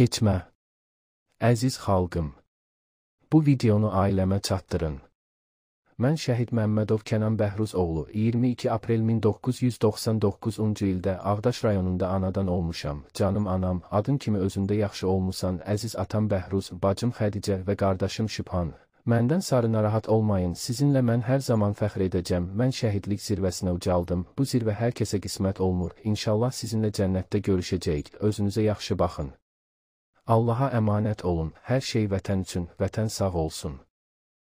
keçmə. Əziz xalqım, bu videonu ailəmə çatdırın. Mən Şəhid Məmmədov Kənan Bəhruz oğlu 22 aprel 1999-cu ildə Ağdaş rayonunda anadan olmuşam. Canım anam, adın kimi özündə yaxşı olmusan, əziz atam Bəhruz, bacım Xədicə və qardaşım Şübhan. Məndən sarı narahat olmayın, sizinlə mən hər zaman fəxr edəcəm, mən şəhidlik zirvəsinə ucaldım, bu zirvə hər kəsə qismət olmur, İnşallah sizinlə cənnətdə görüşəcəyik, özünüzə yaxşı baxın. Allaha əmanət olun, hər şey vətən üçün, vətən sağ olsun.